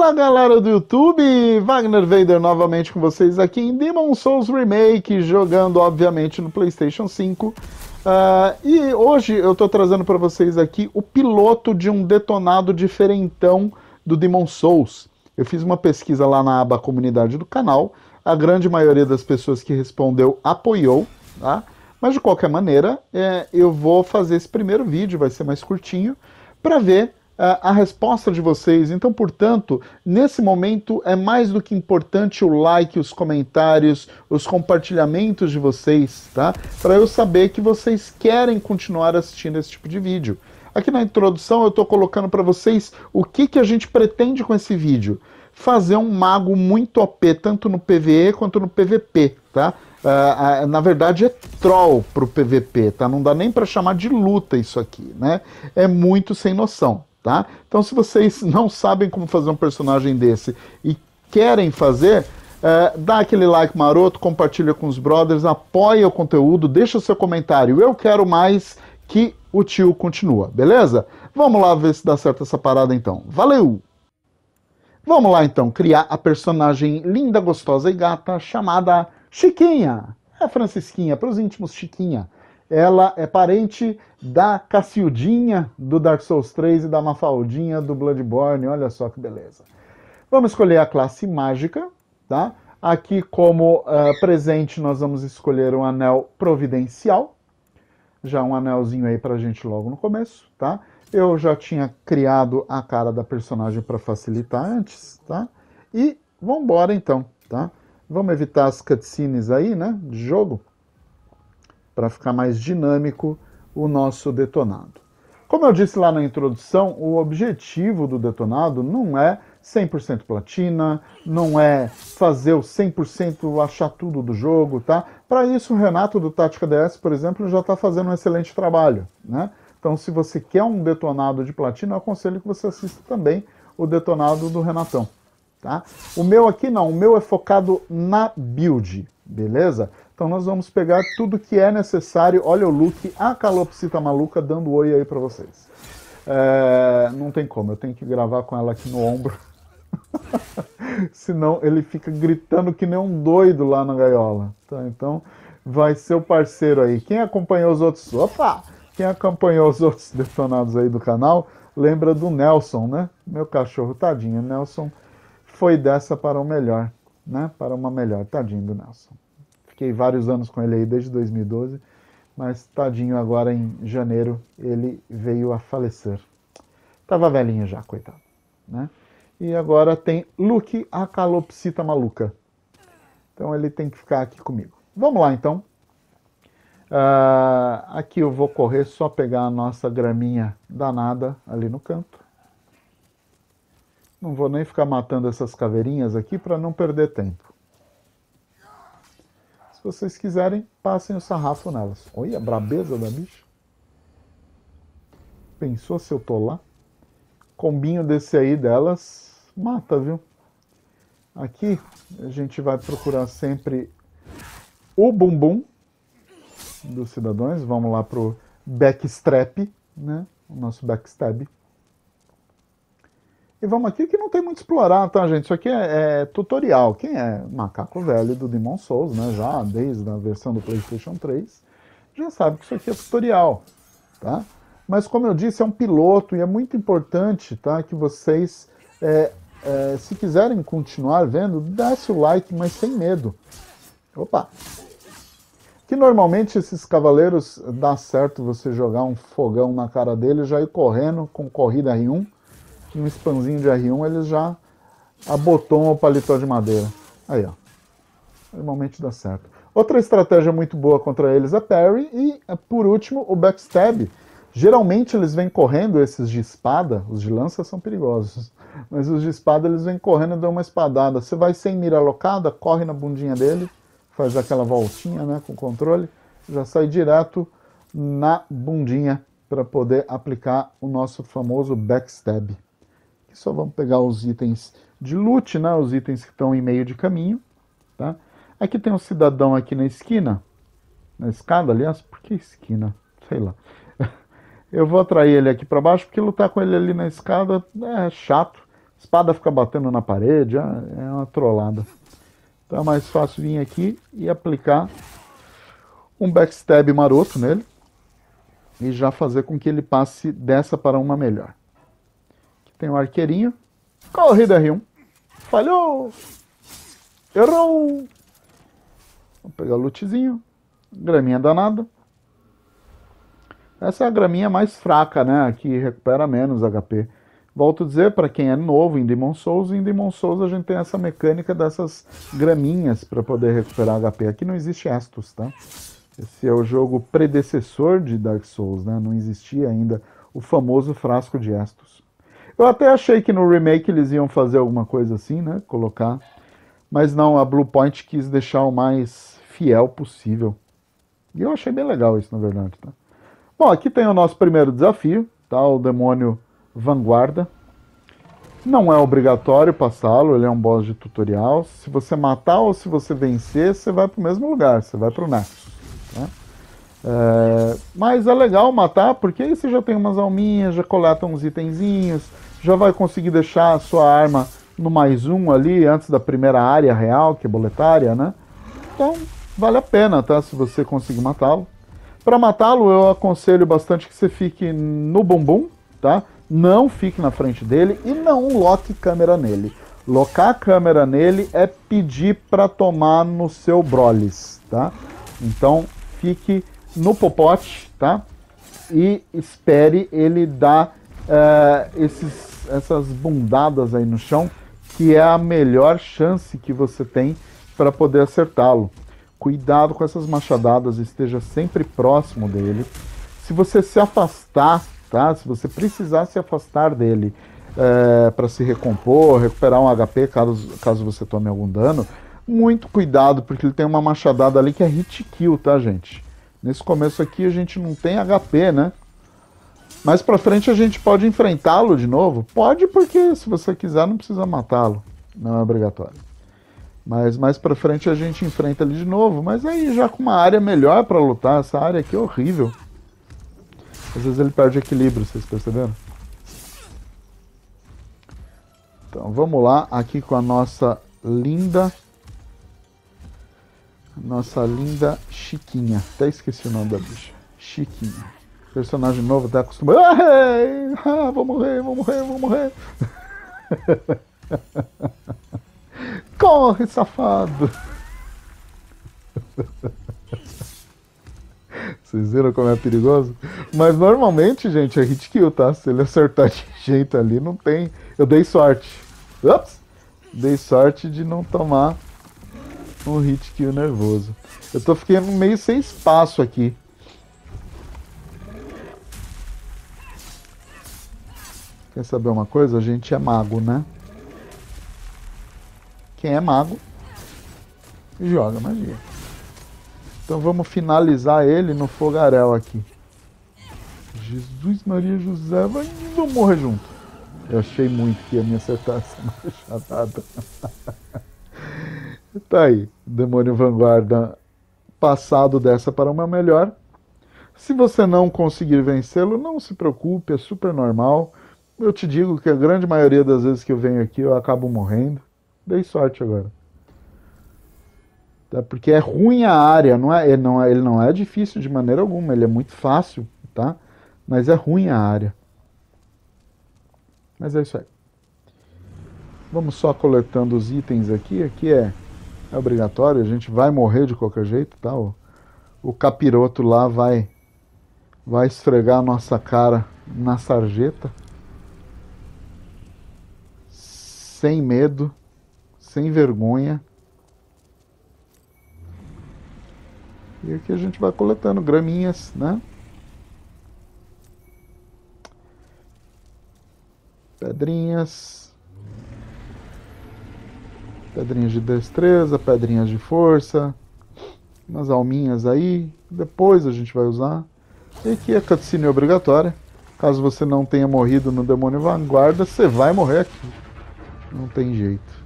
Fala galera do YouTube, Wagner Vader novamente com vocês aqui em Demon Souls Remake, jogando obviamente no PlayStation 5. Uh, ah, e hoje eu tô trazendo para vocês aqui o piloto de um detonado diferentão do Demon Souls. Eu fiz uma pesquisa lá na aba comunidade do canal, a grande maioria das pessoas que respondeu apoiou, tá? Mas de qualquer maneira, é, eu vou fazer esse primeiro vídeo, vai ser mais curtinho, para ver a resposta de vocês. Então, portanto, nesse momento é mais do que importante o like, os comentários, os compartilhamentos de vocês, tá? Para eu saber que vocês querem continuar assistindo esse tipo de vídeo. Aqui na introdução eu estou colocando para vocês o que, que a gente pretende com esse vídeo. Fazer um mago muito OP, tanto no PVE quanto no PVP, tá? Uh, uh, na verdade é troll pro PVP, tá? Não dá nem para chamar de luta isso aqui, né? É muito sem noção tá? Então, se vocês não sabem como fazer um personagem desse e querem fazer, é, dá aquele like maroto, compartilha com os brothers, apoia o conteúdo, deixa o seu comentário. Eu quero mais que o tio continua, beleza? Vamos lá ver se dá certo essa parada então. Valeu! Vamos lá então criar a personagem linda, gostosa e gata chamada Chiquinha. É Francisquinha, para os íntimos Chiquinha ela é parente da Cassildinha do Dark Souls 3 e da Mafaldinha do Bloodborne. Olha só que beleza. Vamos escolher a classe mágica, tá? Aqui como uh, presente nós vamos escolher um anel providencial. Já um anelzinho aí pra gente logo no começo, tá? Eu já tinha criado a cara da personagem para facilitar antes, tá? E vamos embora então, tá? Vamos evitar as cutscenes aí, né, de jogo para ficar mais dinâmico o nosso detonado. Como eu disse lá na introdução, o objetivo do detonado não é 100% platina, não é fazer o 100% achar tudo do jogo, tá? Para isso, o Renato do Tática DS, por exemplo, já está fazendo um excelente trabalho, né? Então, se você quer um detonado de platina, eu aconselho que você assista também o detonado do Renatão, tá? O meu aqui não, o meu é focado na build, beleza? Então nós vamos pegar tudo que é necessário. Olha o look, a calopsita maluca dando oi aí para vocês. É, não tem como, eu tenho que gravar com ela aqui no ombro. Senão ele fica gritando que nem um doido lá na gaiola. Tá? Então vai ser o parceiro aí. Quem acompanhou os outros... Opa! Quem acompanhou os outros detonados aí do canal, lembra do Nelson, né? Meu cachorro, tadinho. Nelson foi dessa para o melhor, né? Para uma melhor. Tadinho do Nelson fiquei vários anos com ele aí, desde 2012, mas tadinho, agora em janeiro ele veio a falecer. Tava velhinho já, coitado, né? E agora tem Luke, a calopsita maluca. Então ele tem que ficar aqui comigo. Vamos lá, então. Uh, aqui eu vou correr só pegar a nossa graminha danada ali no canto. Não vou nem ficar matando essas caveirinhas aqui para não perder tempo. Se vocês quiserem, passem o sarrafo nelas. Olha a brabeza da bicha. Pensou se eu tô lá? Combinho desse aí delas mata, viu? Aqui a gente vai procurar sempre o bumbum dos cidadãos. Vamos lá pro backstrap, né? O nosso backstab. E vamos aqui que não tem muito explorar, tá, gente? Isso aqui é, é tutorial. Quem é macaco velho do Demon Souls, né? Já desde a versão do PlayStation 3, já sabe que isso aqui é tutorial, tá? Mas como eu disse, é um piloto e é muito importante, tá? Que vocês, é, é, se quiserem continuar vendo, dá o like, mas sem medo. Opa! Que normalmente esses cavaleiros dá certo você jogar um fogão na cara dele já ir correndo com corrida R1 um spanzinho de R1, ele já abotou o paletó de madeira. Aí, ó. Normalmente dá certo. Outra estratégia muito boa contra eles é parry e, eh, por último, o backstab. Geralmente eles vêm correndo, esses de espada, os de lança são perigosos, mas os de espada eles vêm correndo e dão uma espadada. Você vai sem mira alocada, corre na bundinha dele, faz aquela voltinha né, com controle, já sai direto na bundinha para poder aplicar o nosso famoso backstab só vamos pegar os itens de loot, né? os itens que estão em meio de caminho. Tá? Aqui tem um cidadão aqui na esquina, na escada, aliás, por que esquina? Sei lá. Eu vou atrair ele aqui para baixo, porque lutar com ele ali na escada é chato. Espada fica batendo na parede, é, é uma trollada. Então é mais fácil vir aqui e aplicar um backstab maroto nele e já fazer com que ele passe dessa para uma melhor. Tem o um arqueirinho. Corrida R1. Falhou! Errou! Vou pegar o lootzinho. Graminha danada. Essa é a graminha mais fraca, né? Que recupera menos HP. Volto a dizer, para quem é novo em Demon Souls, em Demon Souls a gente tem essa mecânica dessas graminhas para poder recuperar HP. Aqui não existe Estus, tá? Esse é o jogo predecessor de Dark Souls, né? Não existia ainda o famoso frasco de Estus. Eu até achei que no remake eles iam fazer alguma coisa assim, né? Colocar. Mas não, a Bluepoint quis deixar o mais fiel possível. E eu achei bem legal isso, na verdade. Tá? Bom, aqui tem o nosso primeiro desafio, tá? O demônio Vanguarda. Não é obrigatório passá-lo, ele é um boss de tutorial. Se você matar ou se você vencer, você vai para o mesmo lugar, você vai para o Nexus. Tá? É, mas é legal matar, porque aí você já tem umas alminhas, já coleta uns itenzinhos, já vai conseguir deixar a sua arma no mais um ali, antes da primeira área real, que é boletária, né? Então, vale a pena, tá? Se você conseguir matá-lo. Para matá-lo, eu aconselho bastante que você fique no bumbum, tá? Não fique na frente dele e não loque câmera nele. Locar a câmera nele é pedir para tomar no seu brolis, tá? Então, fique no popote, tá? E espere ele dar uh, esses essas bundadas aí no chão, que é a melhor chance que você tem para poder acertá-lo. Cuidado com essas machadadas, esteja sempre próximo dele. Se você se afastar, tá? Se você precisar se afastar dele é, para se recompor, recuperar um HP caso, caso você tome algum dano, muito cuidado, porque ele tem uma machadada ali que é hit kill, tá, gente? Nesse começo aqui a gente não tem HP, né? Mais pra frente a gente pode enfrentá-lo de novo? Pode, porque se você quiser não precisa matá-lo. Não é obrigatório. Mas mais pra frente a gente enfrenta ele de novo. Mas aí já com uma área melhor para lutar. Essa área aqui é horrível. Às vezes ele perde equilíbrio, vocês perceberam? Então vamos lá, aqui com a nossa linda... Nossa linda Chiquinha. Até esqueci o nome da bicha. Chiquinha personagem novo tá acostumado. Ah, é, é, ah, vou morrer, vou morrer, vou morrer. Corre, safado! Vocês viram como é perigoso? Mas normalmente, gente, é hit kill, tá? Se ele acertar de jeito ali, não tem. Eu dei sorte. Ups! Dei sorte de não tomar um hit kill nervoso. Eu tô ficando meio sem espaço aqui. Quer saber uma coisa? A gente é mago, né? Quem é mago, joga magia. Então vamos finalizar ele no fogarel aqui. Jesus, Maria, José, vamos morrer junto. Eu achei muito que ia me acertar essa machadada. tá aí, Demônio Vanguarda passado dessa para uma melhor. Se você não conseguir vencê-lo, não se preocupe, é super normal eu te digo que a grande maioria das vezes que eu venho aqui eu acabo morrendo. Dei sorte agora. Tá? Porque é ruim a área, não é, ele, não é, ele não é difícil de maneira alguma, ele é muito fácil, tá? Mas é ruim a área. Mas é isso aí. Vamos só coletando os itens aqui. Aqui é, é obrigatório, a gente vai morrer de qualquer jeito, tá? O, o capiroto lá vai, vai esfregar a nossa cara na sarjeta. sem medo, sem vergonha. E aqui a gente vai coletando graminhas, né? Pedrinhas. Pedrinhas de destreza, pedrinhas de força. Umas alminhas aí. Depois a gente vai usar. E aqui a é cutscene obrigatória. Caso você não tenha morrido no Demônio Vanguarda, você vai morrer aqui. Não tem jeito.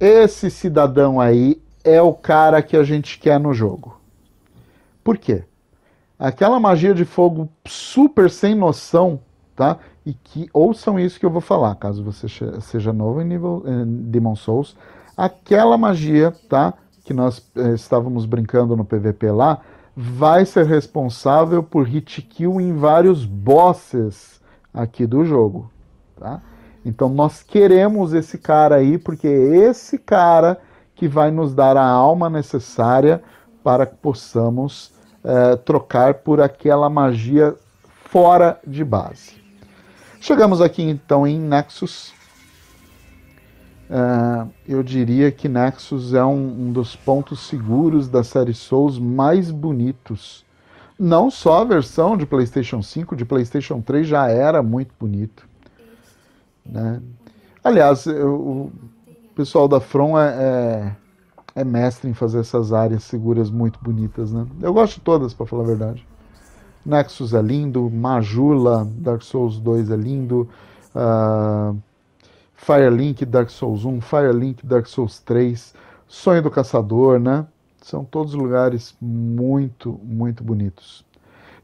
Esse cidadão aí é o cara que a gente quer no jogo. Por quê? Aquela magia de fogo super sem noção, tá? E que ouçam isso que eu vou falar, caso você seja novo em nível eh, Demon Souls. Aquela magia, tá? Que nós eh, estávamos brincando no PVP lá, vai ser responsável por hit kill em vários bosses aqui do jogo, tá? Então nós queremos esse cara aí, porque é esse cara que vai nos dar a alma necessária para que possamos é, trocar por aquela magia fora de base. Chegamos aqui então em Nexus. Uh, eu diria que Nexus é um, um, dos pontos seguros da série Souls mais bonitos. Não só a versão de PlayStation 5, de PlayStation 3 já era muito bonito. Né? Aliás, eu, o pessoal da From é, é, é, mestre em fazer essas áreas seguras muito bonitas. Né? Eu gosto de todas, para falar a verdade. Nexus é lindo, Majula, Dark Souls 2 é lindo, uh, Firelink, Dark Souls 1, Firelink, Dark Souls 3, Sonho do Caçador, né? São todos lugares muito, muito bonitos.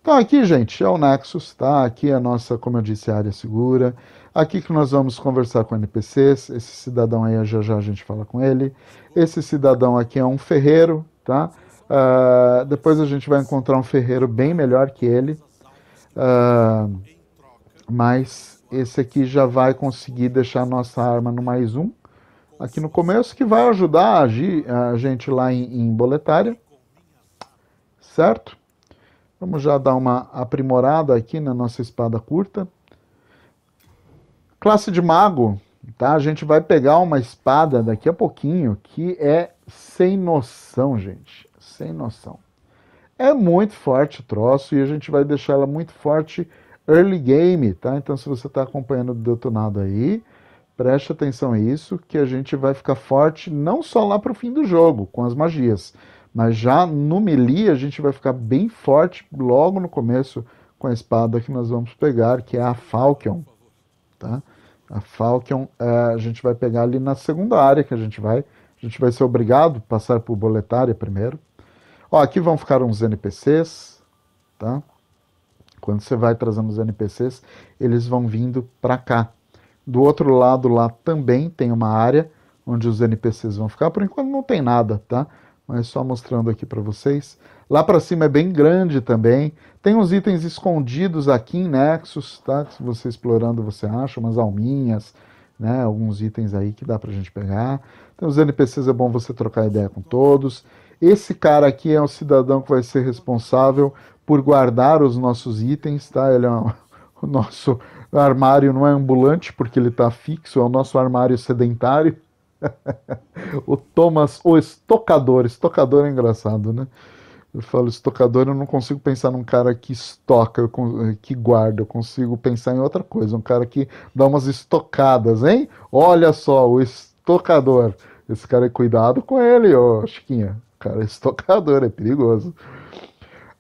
Então aqui, gente, é o Nexus, tá? Aqui é a nossa, como eu disse, área segura. Aqui que nós vamos conversar com NPCs. Esse cidadão aí, já já a gente fala com ele. Esse cidadão aqui é um ferreiro, tá? Uh, depois a gente vai encontrar um ferreiro bem melhor que ele. Uh, mas esse aqui já vai conseguir deixar a nossa arma no mais um. Aqui no começo, que vai ajudar a, agir, a gente lá em, em boletária. Certo? Vamos já dar uma aprimorada aqui na nossa espada curta. Classe de mago, tá? A gente vai pegar uma espada daqui a pouquinho que é sem noção, gente. Sem noção. É muito forte o troço e a gente vai deixar ela muito forte early game, tá? Então se você está acompanhando o detonado aí, preste atenção a isso, que a gente vai ficar forte não só lá para o fim do jogo, com as magias, mas já no melee a gente vai ficar bem forte logo no começo com a espada que nós vamos pegar, que é a Falcon. Tá? A Falcon é, a gente vai pegar ali na segunda área que a gente vai. A gente vai ser obrigado a passar por boletária primeiro. Ó, aqui vão ficar uns NPCs, tá? Quando você vai trazendo os NPCs, eles vão vindo para cá. Do outro lado lá também tem uma área onde os NPCs vão ficar. Por enquanto não tem nada, tá? mas é só mostrando aqui para vocês. Lá para cima é bem grande também. Tem uns itens escondidos aqui em Nexus, tá? Se você explorando, você acha umas alminhas, né? Alguns itens aí que dá pra gente pegar. Então, os NPCs é bom você trocar ideia com todos. Esse cara aqui é o um cidadão que vai ser responsável por guardar os nossos itens, tá? Ele é um, o nosso armário não é ambulante porque ele está fixo, é o nosso armário sedentário. o Thomas, o estocador. Estocador é engraçado, né? Eu falo estocador, eu não consigo pensar num cara que estoca, que guarda, eu consigo pensar em outra coisa, um cara que dá umas estocadas, hein? Olha só, o estocador. Esse cara é cuidado com ele, ô Chiquinha. O cara é estocador, é perigoso.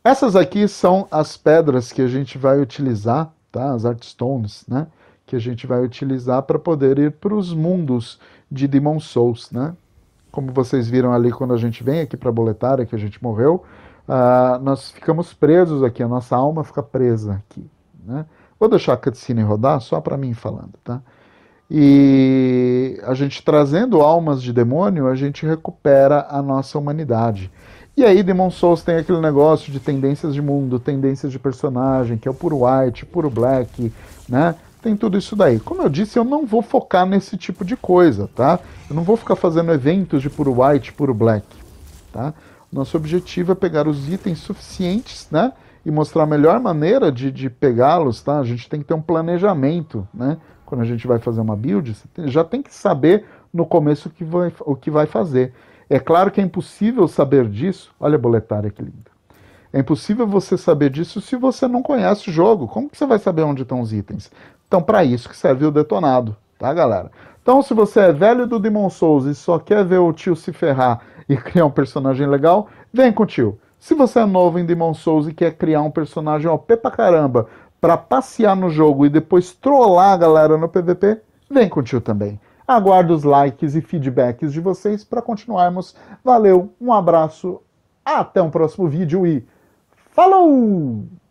Essas aqui são as pedras que a gente vai utilizar, tá? As art stones, né? Que a gente vai utilizar para poder ir para os mundos de Demon Souls, né? Como vocês viram ali quando a gente vem aqui para a boletária que a gente morreu, uh, nós ficamos presos aqui, a nossa alma fica presa aqui, né? Vou deixar a cutscene rodar só para mim falando, tá? E a gente trazendo almas de demônio, a gente recupera a nossa humanidade. E aí Demon Souls tem aquele negócio de tendências de mundo, tendências de personagem, que é o puro white, puro black, né? tem tudo isso daí. Como eu disse, eu não vou focar nesse tipo de coisa, tá? Eu não vou ficar fazendo eventos de puro white, puro black, tá? Nosso objetivo é pegar os itens suficientes, né? E mostrar a melhor maneira de, de pegá-los, tá? A gente tem que ter um planejamento, né? Quando a gente vai fazer uma build, você tem, já tem que saber no começo o que, vai, o que vai fazer. É claro que é impossível saber disso. Olha a boletária que linda. É impossível você saber disso se você não conhece o jogo. Como que você vai saber onde estão os itens? Então, para isso que serviu o detonado, tá, galera? Então, se você é velho do Demon Souls e só quer ver o tio se ferrar e criar um personagem legal, vem com o tio. Se você é novo em Demon Souls e quer criar um personagem OP pra caramba para passear no jogo e depois trollar a galera no PVP, vem com o tio também. Aguardo os likes e feedbacks de vocês para continuarmos. Valeu, um abraço, até um próximo vídeo e falou!